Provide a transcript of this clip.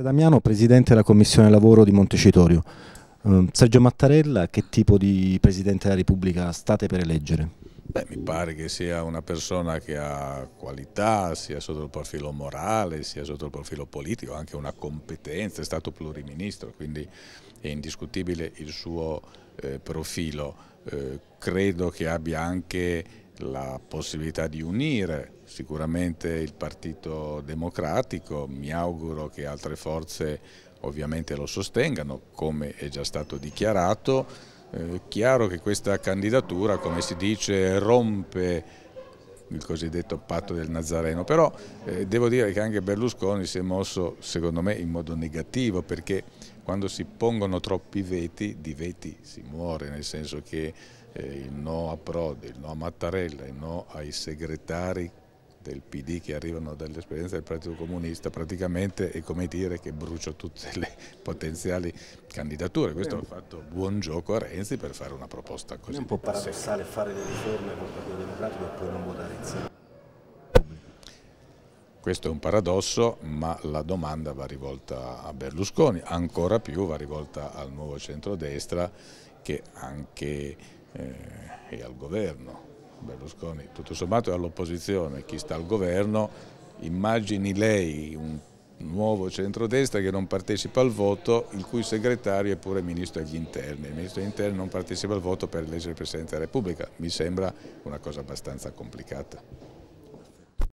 Damiano, Presidente della Commissione Lavoro di Montecitorio. Ehm, Sergio Mattarella, che tipo di Presidente della Repubblica state per eleggere? Beh, mi pare che sia una persona che ha qualità, sia sotto il profilo morale, sia sotto il profilo politico, anche una competenza, è stato pluriministro, quindi è indiscutibile il suo eh, profilo. Eh, credo che abbia anche la possibilità di unire sicuramente il Partito Democratico, mi auguro che altre forze ovviamente lo sostengano come è già stato dichiarato, è eh, chiaro che questa candidatura come si dice rompe il cosiddetto patto del Nazareno, però eh, devo dire che anche Berlusconi si è mosso secondo me in modo negativo perché quando si pongono troppi veti, di veti si muore, nel senso che eh, il no a Prodi, il no a Mattarella, il no ai segretari del PD che arrivano dall'esperienza del Partito Comunista praticamente è come dire che brucio tutte le potenziali candidature. Questo ha fatto buon gioco a Renzi per fare una proposta così. È un po' paradossale fare le riforme con il Partito Democratico e poi non votare insieme. Questo è un paradosso, ma la domanda va rivolta a Berlusconi, ancora più va rivolta al nuovo centrodestra che anche eh, è al governo Berlusconi tutto sommato è all'opposizione, chi sta al governo, immagini lei un nuovo centrodestra che non partecipa al voto, il cui segretario è pure ministro degli interni, il ministro degli interni non partecipa al voto per eleggere il Presidente della Repubblica, mi sembra una cosa abbastanza complicata.